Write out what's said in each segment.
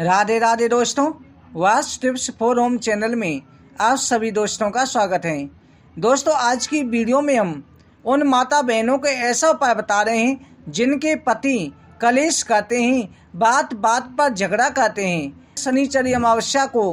राधे राधे दोस्तों वास tips for home channel में आप सभी दोस्तों का स्वागत है दोस्तों आज की वीडियो में हम उन माता बहनों के ऐसा उपाय बता रहे हैं जिनके पति कलेश करते हैं बात बात पर झगड़ा करते हैं शनिचरी अमावस्या को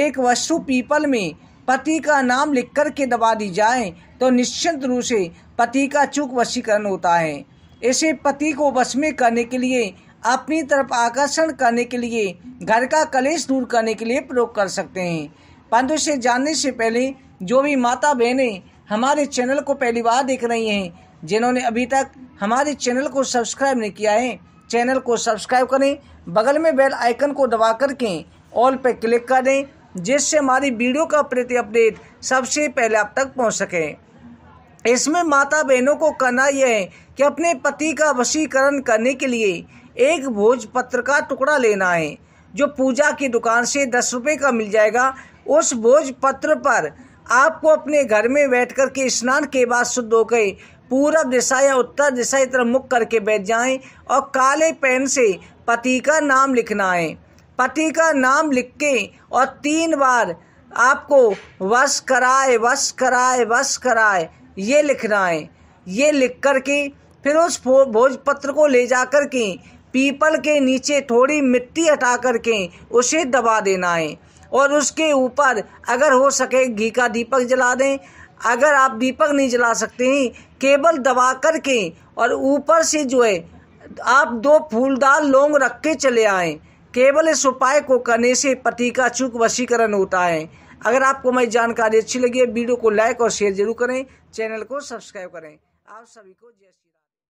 एक वस्तु पीपल में पति का नाम लिख कर के दबा दी जाए तो निश्चित रूप से पति का चूक वशीकरण होता है इसे पति को वश में करने के लिए अपनी तरफ आकर्षण करने के लिए घर का कलेश दूर करने के लिए प्रयोग कर सकते हैं परंतु इसे जानने से पहले जो भी माता बहनें हमारे चैनल को पहली बार देख रही हैं जिन्होंने अभी तक हमारे चैनल को सब्सक्राइब नहीं किया है चैनल को सब्सक्राइब करें बगल में बेल आइकन को दबा करके ऑल पर क्लिक कर दें जिससे हमारी वीडियो का प्रति अपडेट सबसे पहले आप तक पहुंच सके इसमें माता बहनों को कहना यह है कि अपने पति का वशीकरण करने के लिए एक भोजपत्र का टुकड़ा लेना है जो पूजा की दुकान से दस रुपये का मिल जाएगा उस भोजपत्र पर आपको अपने घर में बैठ कर के स्नान के बाद शुद्ध होकर पूरब दिशा या उत्तर दिशा की तरफ मुख करके बैठ जाएं और काले पेन से पति का नाम लिखना है पति का नाम लिख के और तीन बार आपको वश कराए वश कराए वश कराए ये लिखना है ये लिख कर के फिर उस भोजपत्र को ले जा कर के पीपल के नीचे थोड़ी मिट्टी हटा करके उसे दबा देना है और उसके ऊपर अगर हो सके घी का दीपक जला दें अगर आप दीपक नहीं जला सकते हैं केवल दबा कर के और ऊपर से जो है आप दो फूलदार लौंग रख के चले आएँ केवल इस उपाय को करने से पति का चूक वशीकरण होता है अगर आपको हमारी जानकारी अच्छी लगी है वीडियो को लाइक और शेयर जरूर करें चैनल को सब्सक्राइब करें आप सभी को जय श्री